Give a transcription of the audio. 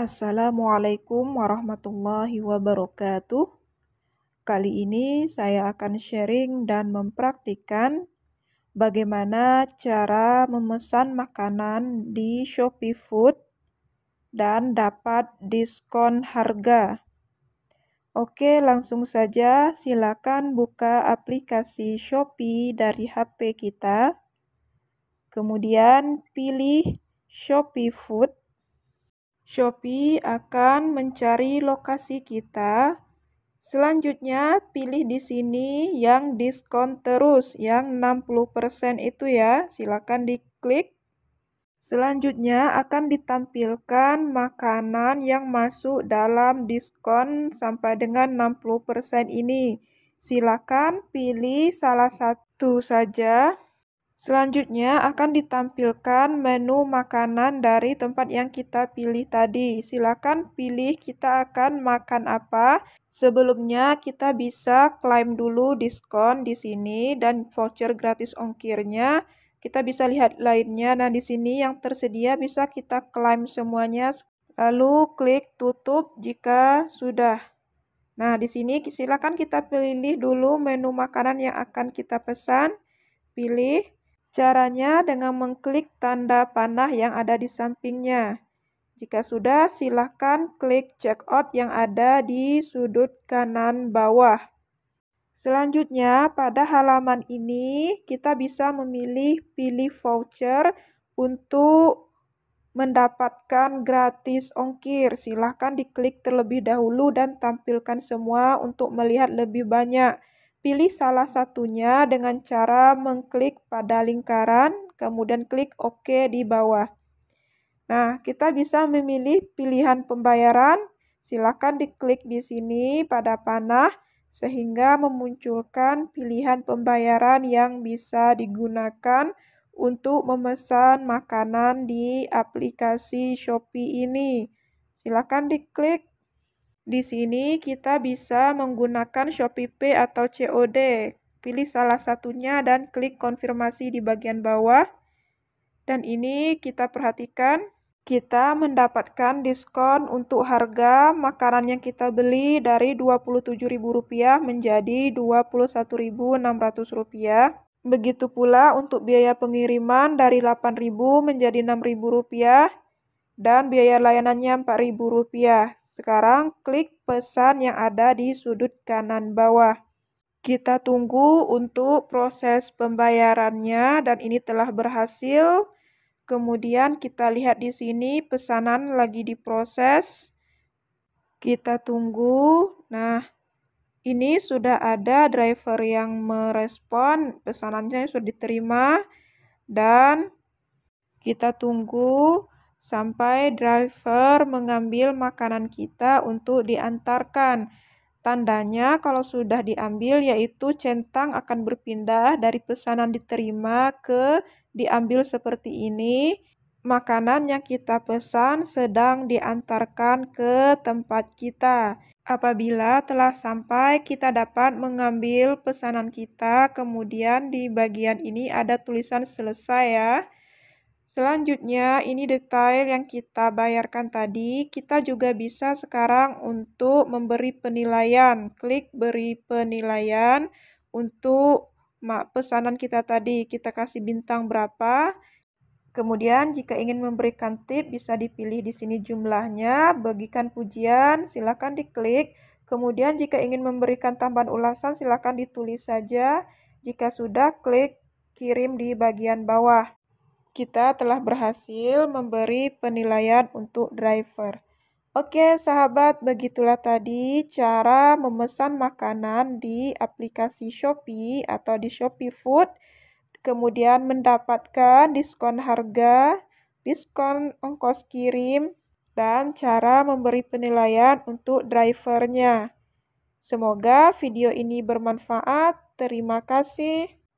Assalamualaikum warahmatullahi wabarakatuh. Kali ini saya akan sharing dan mempraktikkan bagaimana cara memesan makanan di Shopee Food dan dapat diskon harga. Oke, langsung saja silakan buka aplikasi Shopee dari HP kita. Kemudian pilih Shopee Food. Shopee akan mencari lokasi kita. Selanjutnya, pilih di sini yang diskon terus, yang 60% itu ya. Silakan diklik. Selanjutnya akan ditampilkan makanan yang masuk dalam diskon sampai dengan 60% ini. Silakan pilih salah satu saja. Selanjutnya akan ditampilkan menu makanan dari tempat yang kita pilih tadi. Silakan pilih kita akan makan apa. Sebelumnya kita bisa klaim dulu diskon di sini dan voucher gratis ongkirnya. Kita bisa lihat lainnya. Nah, di sini yang tersedia bisa kita klaim semuanya. Lalu klik tutup jika sudah. Nah, di sini silakan kita pilih dulu menu makanan yang akan kita pesan. Pilih Caranya dengan mengklik tanda panah yang ada di sampingnya. Jika sudah, silakan klik checkout yang ada di sudut kanan bawah. Selanjutnya, pada halaman ini kita bisa memilih pilih voucher untuk mendapatkan gratis ongkir. Silakan diklik terlebih dahulu dan tampilkan semua untuk melihat lebih banyak. Pilih salah satunya dengan cara mengklik pada lingkaran, kemudian klik OK di bawah. Nah, kita bisa memilih pilihan pembayaran. Silakan diklik di sini pada panah sehingga memunculkan pilihan pembayaran yang bisa digunakan untuk memesan makanan di aplikasi Shopee ini. Silakan diklik di sini kita bisa menggunakan Shopee Pay atau COD. Pilih salah satunya dan klik konfirmasi di bagian bawah. Dan ini kita perhatikan, kita mendapatkan diskon untuk harga makanan yang kita beli dari Rp27.000 menjadi Rp21.600. Begitu pula untuk biaya pengiriman dari Rp8.000 menjadi Rp6.000 dan biaya layanannya Rp4.000. Sekarang klik pesan yang ada di sudut kanan bawah. Kita tunggu untuk proses pembayarannya dan ini telah berhasil. Kemudian kita lihat di sini pesanan lagi diproses. Kita tunggu. Nah, ini sudah ada driver yang merespon, pesanannya sudah diterima dan kita tunggu sampai driver mengambil makanan kita untuk diantarkan. Tandanya kalau sudah diambil yaitu centang akan berpindah dari pesanan diterima ke diambil seperti ini. Makanan yang kita pesan sedang diantarkan ke tempat kita. Apabila telah sampai, kita dapat mengambil pesanan kita. Kemudian di bagian ini ada tulisan selesai ya. Selanjutnya, ini detail yang kita bayarkan tadi. Kita juga bisa sekarang untuk memberi penilaian. Klik beri penilaian untuk pesanan kita tadi. Kita kasih bintang berapa. Kemudian jika ingin memberikan tip bisa dipilih di sini jumlahnya, bagikan pujian, silakan diklik. Kemudian jika ingin memberikan tambahan ulasan silakan ditulis saja. Jika sudah klik kirim di bagian bawah kita telah berhasil memberi penilaian untuk driver. Oke sahabat, begitulah tadi cara memesan makanan di aplikasi Shopee atau di Shopee Food, kemudian mendapatkan diskon harga, diskon ongkos kirim, dan cara memberi penilaian untuk drivernya. Semoga video ini bermanfaat. Terima kasih.